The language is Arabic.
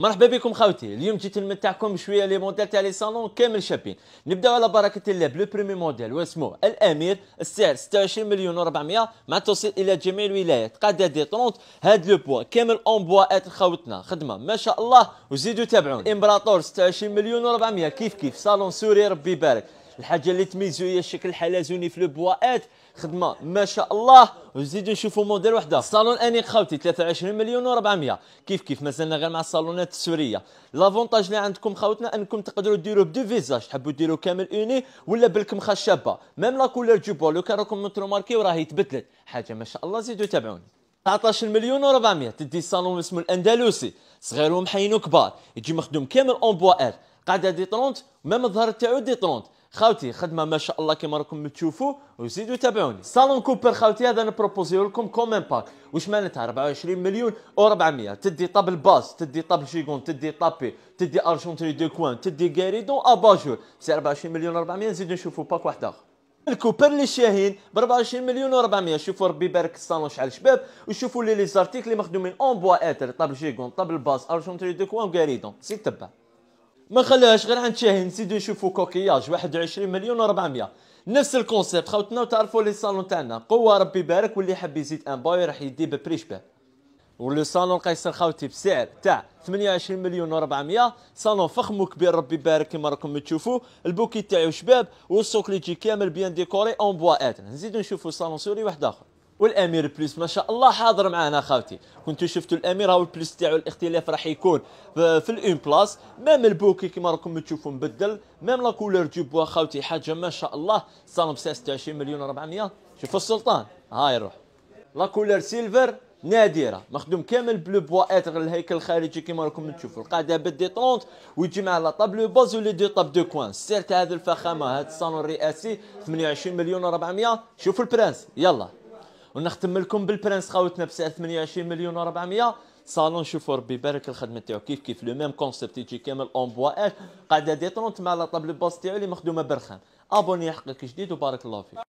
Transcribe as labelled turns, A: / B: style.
A: مرحبا بكم خاوتي اليوم جيت نمتعكم شويه لي موديل تاع لي صالون كامل شابين نبداو على بركه الله بلو برومي موديل واسمو الامير السعر 26 مليون و400 مع التوصيل الى جميع الولايات قاده دي 30 هاد لو بوا كامل اون بوا ات خاوتنا خدمه ما شاء الله وزيدوا تابعون امبراطور 26 مليون و400 كيف كيف صالون سوري ربي يبارك الحاجه اللي تميزو هي الشكل الحلزوني في لو خدمه ما شاء الله وزيدوا نشوفوا موديل وحده الصالون انيق خاوتي 23 مليون و400 كيف كيف مازلنا غير مع الصالونات السوريه لافونتاج اللي عندكم خاوتنا انكم تقدروا ديروه بدو فيزاج تحبوا ديروه كامل اوني ولا بالكمخه الشابه ميم لا كولور دو بول لو كان راكم مترو ماركي وراهي تبدلت حاجه ما شاء الله زيدوا تابعوني 19 مليون و400 تدي الصالون اسمه الاندلسي صغير ومحين وكبار يجي مخدوم كامل اون بوا ار قاعده دي 30 ميم الظهر تاعو دي 30 خاوتي خدمه ما شاء الله كما راكم تشوفوا وزيدوا تابعوني صالون كوبر خاوتي هذا نبروبوزيو لكم كومين باك واش معناتها 24 مليون و400 تدي طابل باس تدي طابل شيغون تدي طابي تدي ارجونتري دو كوان تدي غاريدون اباجور سي 24 مليون و400 نزيدوا نشوفوا باك واحد اخر الكوبر اللي شاهين ب 24 مليون و400 شوفوا ربي يبارك الصالون شحال شباب وشوفوا لي لي زارتيكل اللي مخدومين اون بوا اتر طابل جيغون طابل باس ارجونتري دو كوان غاريدون سي تبع ما نخليهاش غير عند شاهين نزيدو نشوفو كوكياج 21 مليون و400 نفس الكونسيبت خوتنا وتعرفوا لي صالون تاعنا قوه ربي يبارك واللي حاب يزيد ان باي راح يدي ببري شباب ولو صالون قيصر خاوتي بسعر تاع 28 مليون و400 صالون فخم وكبير ربي يبارك كما راكم تشوفوا البوكي تاعو شباب والسوق اللي كامل بيان ديكوري اون بوا اتر نزيدو نشوفو صالون سوري واحد اخر والامير بلس ما شاء الله حاضر معنا خاوتي كنتو شفتوا الامير هاو البلس تاعو الاختلاف راح يكون في الاون بلاس ميم البوكي كيما راكم تشوفوا مبدل ميم لا كولور دي بوا خاوتي حاجه ما شاء الله صالون ب 26 مليون 400 شوفوا السلطان هاي روح لا كولور سيلفر نادره مخدوم كامل بلو بوا غير الهيكل الخارجي كيما راكم تشوفوا القاعده بدي 30 ويجي مع لا طابلو باز ولي دو طاب دو كوان سير تاع هذه الفخامه هذا الصالون الرئاسي 28 مليون 400 شوفوا البرانس يلا ونختم لكم بالبرنس خاوتنا ب 28 مليون و400 صالون شوفوا ربي يبارك الخدمه تاعو كيف كيف لو ميم كونسيبت يجي كامل اون بوا اش قاعده دي 30 مع لا طابلو بوست تاعو اللي مخدومه برخام ابوني حقك جديد وبارك الله فيك